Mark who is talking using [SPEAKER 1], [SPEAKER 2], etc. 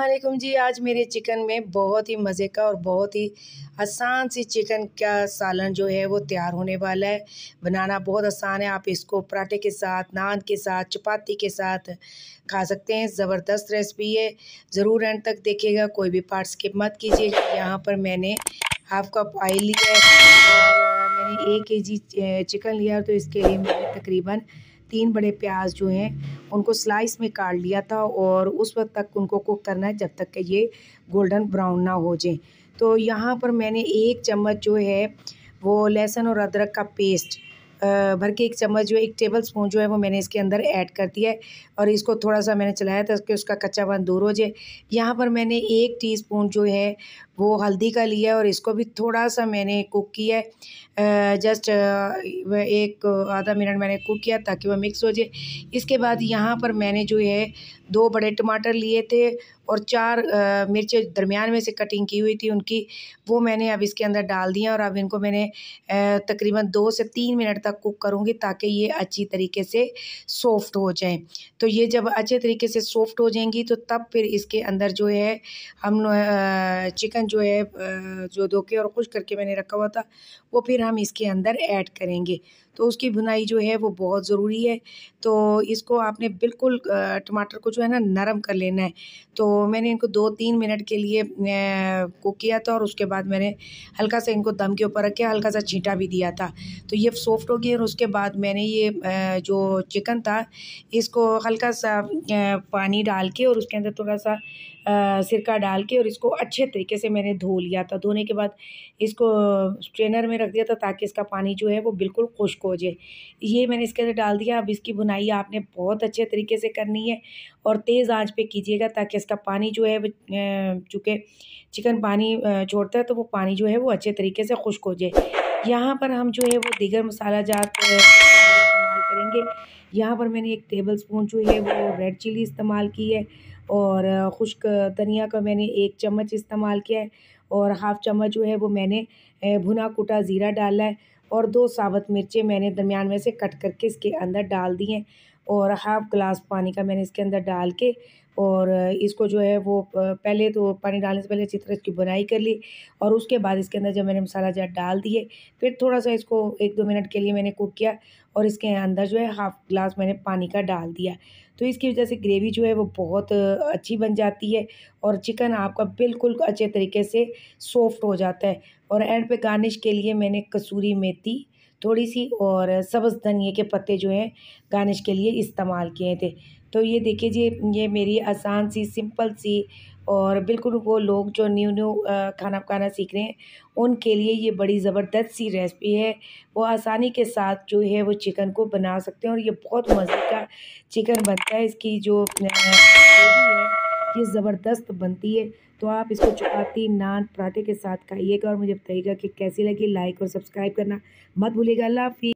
[SPEAKER 1] अल्लाम जी आज मेरे चिकन में बहुत ही मज़े का और बहुत ही आसान सी चिकन का सालन जो है वो तैयार होने वाला है बनाना बहुत आसान है आप इसको पराठे के साथ नान के साथ चपाती के साथ खा सकते हैं ज़बरदस्त रेसिपी है ज़रूर एंड तक देखिएगा कोई भी पार्ट स्किप मत कीजिए यहाँ पर मैंने हाफ कप ऑयल लिया है और मैंने एक के जी चिकन लिया तो इसके लिए मैंने तकरीबन तीन बड़े प्याज जो हैं उनको स्लाइस में काट लिया था और उस वक्त तक उनको कुक करना है जब तक कि ये गोल्डन ब्राउन ना हो जाए तो यहाँ पर मैंने एक चम्मच जो है वो लहसुन और अदरक का पेस्ट भर के एक चम्मच जो एक टेबल स्पून जो है वो मैंने इसके अंदर ऐड कर दिया है और इसको थोड़ा सा मैंने चलाया था कि उसका कच्चापन दूर हो जाए यहाँ पर मैंने एक टीस्पून जो है वो हल्दी का लिया और इसको भी थोड़ा सा मैंने कुक किया है जस्ट एक आधा मिनट मैंने कुक किया ताकि वह मिक्स हो जाए इसके बाद यहाँ पर मैंने जो है दो बड़े टमाटर लिए थे और चार मिर्चें दरमियान में से कटिंग की हुई थी उनकी वो मैंने अब इसके अंदर डाल दिया और अब इनको मैंने तकरीबन दो से तीन मिनट तक कुक करूँगी ताकि ये अच्छी तरीके से सॉफ्ट हो जाएं तो ये जब अच्छे तरीके से सॉफ्ट हो जाएंगी तो तब फिर इसके अंदर जो है हम चिकन बेसन जो है जो धो के और खुश करके मैंने रखा हुआ था वो फिर हम इसके अंदर ऐड करेंगे तो उसकी भुनाई जो है वो बहुत ज़रूरी है तो इसको आपने बिल्कुल टमाटर को जो है ना नरम कर लेना है तो मैंने इनको दो तीन मिनट के लिए कुक किया था और उसके बाद मैंने हल्का सा इनको दम के ऊपर रखे हल्का सा छींटा भी दिया था तो ये सॉफ्ट हो गया और उसके बाद मैंने ये जो चिकन था इसको हल्का सा पानी डाल के और उसके अंदर थोड़ा सा सिरका डाल के और इसको अच्छे तरीके से मैंने धो लिया था धोने के बाद इसको स्ट्रेनर में रख दिया था ताकि इसका पानी जो है वो बिल्कुल खुश्क हो जाए ये मैंने इसके अंदर डाल दिया अब इसकी बुनाई आपने बहुत अच्छे तरीके से करनी है और तेज़ आँच पे कीजिएगा ताकि इसका पानी जो है चूँकि चिकन पानी छोड़ता है तो वो पानी जो है वो अच्छे तरीके से खुश्क हो जाए यहाँ पर हम जो है वो दीगर मसाला जात इस्तेमाल करेंगे यहाँ पर मैंने एक टेबल स्पून जो है वो रेड चिली इस्तेमाल की है और खुश्क धनिया का मैंने एक चम्मच इस्तेमाल किया है और हाफ़ चम्मच जो है वो मैंने भुना कुटा ज़ीरा डाला है और दो साबुत मिर्चें मैंने दरमियान में से कट करके इसके अंदर डाल दी हैं और हाफ़ ग्लास पानी का मैंने इसके अंदर डाल के और इसको जो है वो पहले तो पानी डालने से पहले अच्छी तरह इसकी बुनाई कर ली और उसके बाद इसके अंदर जब मैंने मसाला जार डाल दिए फिर थोड़ा सा इसको एक दो मिनट के लिए मैंने कुक किया और इसके अंदर जो है हाफ़ ग्लास मैंने पानी का डाल दिया तो इसकी वजह से ग्रेवी जो है वो बहुत अच्छी बन जाती है और चिकन आपका बिल्कुल अच्छे तरीके से सॉफ्ट हो जाता है और एंड पे गार्निश के लिए मैंने कसूरी मेथी थोड़ी सी और सब्ज़ धनिए के पत्ते जो हैं गार्निश के लिए इस्तेमाल किए थे तो ये देखिए जी ये मेरी आसान सी सिंपल सी और बिल्कुल वो लोग जो न्यू न्यू खाना पकाना सीख रहे हैं उनके लिए ये बड़ी ज़बरदस्त सी रेसिपी है वो आसानी के साथ जो है वो चिकन को बना सकते हैं और ये बहुत मज़े का चिकन बनता है इसकी जो है ये ज़बरदस्त बनती है तो आप इसको चपाती नान पराठे के साथ खाइएगा और मुझे बताइएगा कि कैसी लगी लाइक और सब्सक्राइब करना मत भूलिएगा अल्लाह हाफि